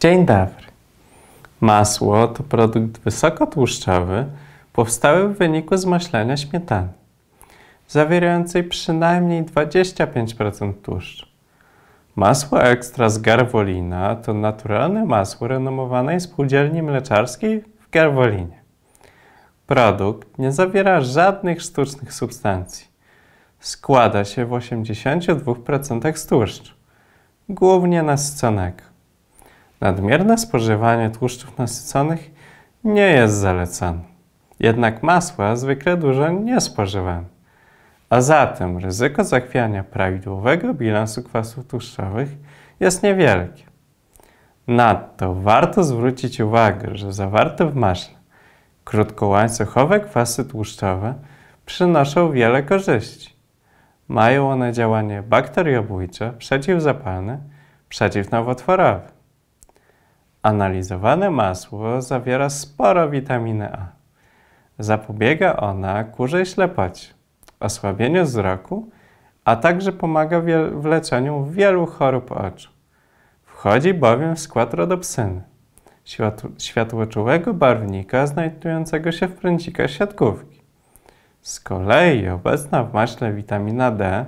Dzień dobry. Masło to produkt wysokotłuszczowy, powstały w wyniku zmaślania śmietany, zawierającej przynajmniej 25% tłuszczu. Masło ekstra z Garwolina to naturalne masło renomowanej spółdzielni mleczarskiej w Garwolinie. Produkt nie zawiera żadnych sztucznych substancji. Składa się w 82% z tłuszczu, głównie nasconego. Nadmierne spożywanie tłuszczów nasyconych nie jest zalecane. Jednak masła zwykle dużo nie spożywamy. A zatem ryzyko zachwiania prawidłowego bilansu kwasów tłuszczowych jest niewielkie. Nadto warto zwrócić uwagę, że zawarte w maszle krótkołańcuchowe kwasy tłuszczowe przynoszą wiele korzyści. Mają one działanie bakteriobójcze, przeciwzapalne, przeciwnowotworowe. Analizowane masło zawiera sporo witaminy A. Zapobiega ona kurzej ślepocie, osłabieniu wzroku, a także pomaga w leczeniu wielu chorób oczu. Wchodzi bowiem w skład rodopsyny, światłoczułego barwnika znajdującego się w pręcikach siatkówki. Z kolei obecna w maśle witamina D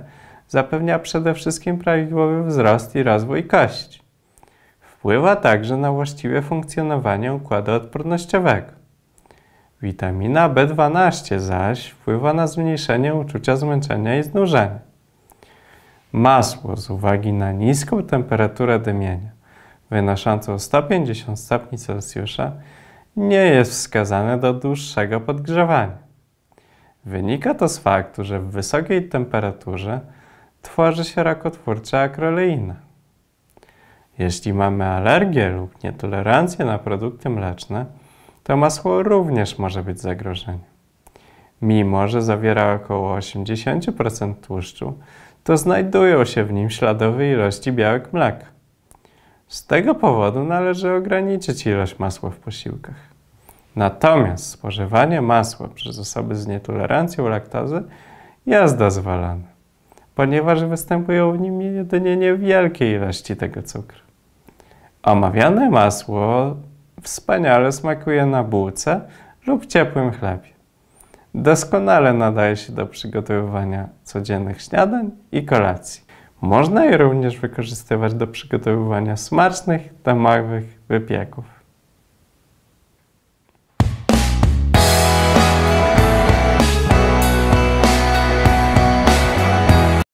zapewnia przede wszystkim prawidłowy wzrost i rozwój kości. Wpływa także na właściwe funkcjonowanie układu odpornościowego. Witamina B12 zaś wpływa na zmniejszenie uczucia zmęczenia i znużenia. Masło z uwagi na niską temperaturę dymienia, wynoszącą 150 stopni Celsjusza, nie jest wskazane do dłuższego podgrzewania. Wynika to z faktu, że w wysokiej temperaturze tworzy się rakotwórcza akroleina. Jeśli mamy alergię lub nietolerancję na produkty mleczne, to masło również może być zagrożeniem. Mimo, że zawiera około 80% tłuszczu, to znajdują się w nim śladowe ilości białek mleka. Z tego powodu należy ograniczyć ilość masła w posiłkach. Natomiast spożywanie masła przez osoby z nietolerancją laktazy jest dozwolone ponieważ występują w nim jedynie niewielkie ilości tego cukru. Omawiane masło wspaniale smakuje na bułce lub ciepłym chlebie. Doskonale nadaje się do przygotowywania codziennych śniadań i kolacji. Można je również wykorzystywać do przygotowywania smacznych, domowych wypieków.